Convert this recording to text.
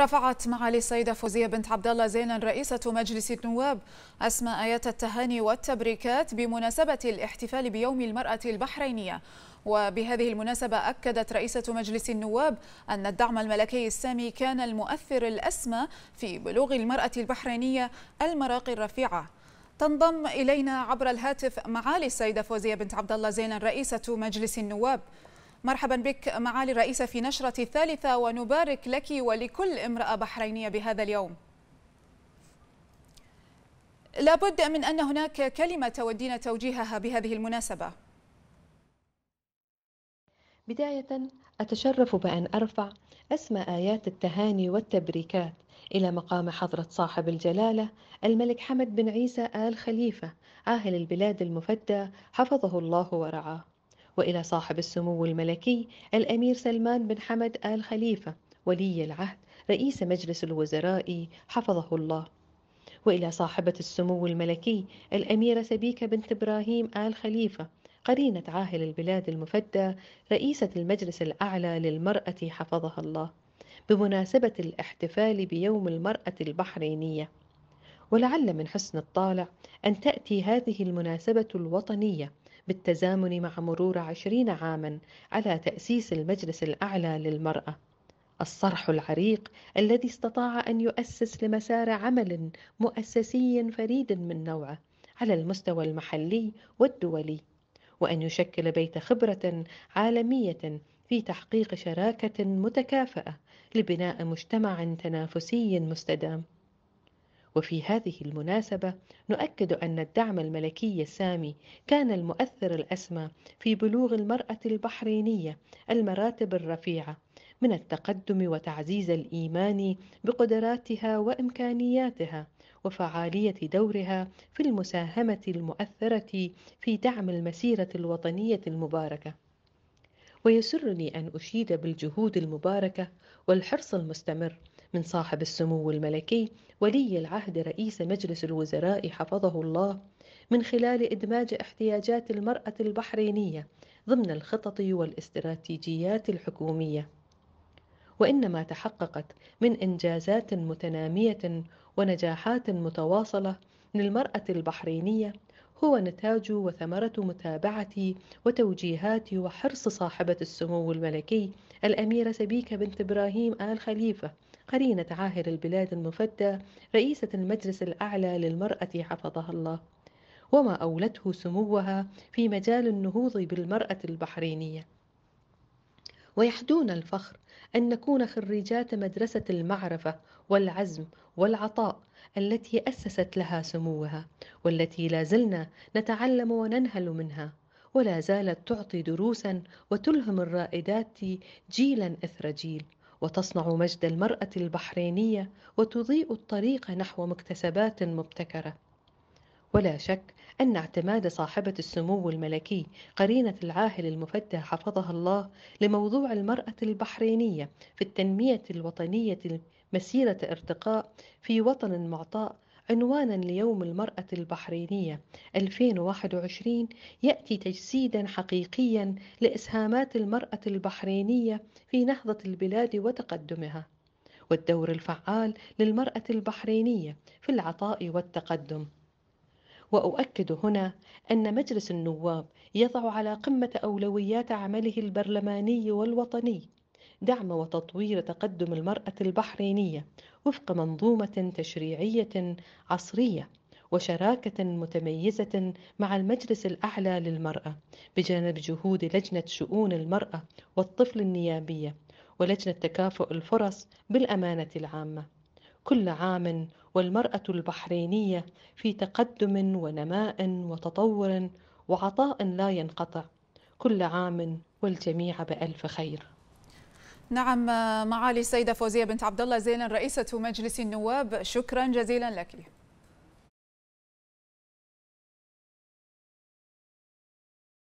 رفعت معالي السيدة فوزية بنت عبد الله زينا رئيسة مجلس النواب أسمى آيات التهاني والتبريكات بمناسبة الاحتفال بيوم المرأة البحرينية وبهذه المناسبة أكدت رئيسة مجلس النواب أن الدعم الملكي السامي كان المؤثر الأسمى في بلوغ المرأة البحرينية المراقي الرفيعة تنضم إلينا عبر الهاتف معالي السيدة فوزية بنت عبد الله زينا رئيسة مجلس النواب مرحبا بك معالي الرئيسة في نشرة الثالثة ونبارك لك ولكل امرأة بحرينية بهذا اليوم لابد من أن هناك كلمة تودين توجيهها بهذه المناسبة بداية أتشرف بأن أرفع أسمى آيات التهاني والتبريكات إلى مقام حضرة صاحب الجلالة الملك حمد بن عيسى آل خليفة عاهل البلاد المفدى حفظه الله ورعاه وإلى صاحب السمو الملكي الأمير سلمان بن حمد آل خليفة ولي العهد رئيس مجلس الوزراء حفظه الله وإلى صاحبة السمو الملكي الأميرة سبيكة بنت إبراهيم آل خليفة قرينة عاهل البلاد المفدى رئيسة المجلس الأعلى للمرأة حفظها الله بمناسبة الاحتفال بيوم المرأة البحرينية ولعل من حسن الطالع أن تأتي هذه المناسبة الوطنية بالتزامن مع مرور عشرين عاما على تأسيس المجلس الأعلى للمرأة الصرح العريق الذي استطاع أن يؤسس لمسار عمل مؤسسي فريد من نوعه على المستوى المحلي والدولي وأن يشكل بيت خبرة عالمية في تحقيق شراكة متكافئة لبناء مجتمع تنافسي مستدام وفي هذه المناسبة نؤكد أن الدعم الملكي السامي كان المؤثر الأسمى في بلوغ المرأة البحرينية المراتب الرفيعة من التقدم وتعزيز الإيمان بقدراتها وإمكانياتها وفعالية دورها في المساهمة المؤثرة في دعم المسيرة الوطنية المباركة. ويسرني أن أشيد بالجهود المباركة والحرص المستمر من صاحب السمو الملكي ولي العهد رئيس مجلس الوزراء حفظه الله من خلال إدماج احتياجات المرأة البحرينية ضمن الخطط والاستراتيجيات الحكومية وإنما تحققت من إنجازات متنامية ونجاحات متواصلة للمرأة البحرينية هو نتاج وثمرة متابعة وتوجيهات وحرص صاحبة السمو الملكي الأميرة سبيكة بنت إبراهيم آل خليفة قرينة عاهر البلاد المفدى رئيسة المجلس الأعلى للمرأة حفظها الله وما أولته سموها في مجال النهوض بالمرأة البحرينية ويحدون الفخر أن نكون خريجات مدرسة المعرفة والعزم والعطاء التي أسست لها سموها والتي لا زلنا نتعلم وننهل منها ولا زالت تعطي دروسا وتلهم الرائدات جيلا اثر جيل وتصنع مجد المراه البحرينيه وتضيء الطريق نحو مكتسبات مبتكره ولا شك ان اعتماد صاحبه السمو الملكي قرينه العاهل المفدى حفظها الله لموضوع المراه البحرينيه في التنميه الوطنيه مسيره ارتقاء في وطن معطاء عنوانا ليوم المرأة البحرينية 2021 يأتي تجسيدا حقيقيا لإسهامات المرأة البحرينية في نهضة البلاد وتقدمها والدور الفعال للمرأة البحرينية في العطاء والتقدم واؤكد هنا ان مجلس النواب يضع على قمه اولويات عمله البرلماني والوطني دعم وتطوير تقدم المرأة البحرينية وفق منظومة تشريعية عصرية وشراكة متميزة مع المجلس الأعلى للمرأة بجانب جهود لجنة شؤون المرأة والطفل النيابية ولجنة تكافؤ الفرص بالأمانة العامة كل عام والمرأة البحرينية في تقدم ونماء وتطور وعطاء لا ينقطع كل عام والجميع بألف خير نعم معالي السيدة فوزية بنت عبد الله زيلن رئيسة مجلس النواب شكرا جزيلا لك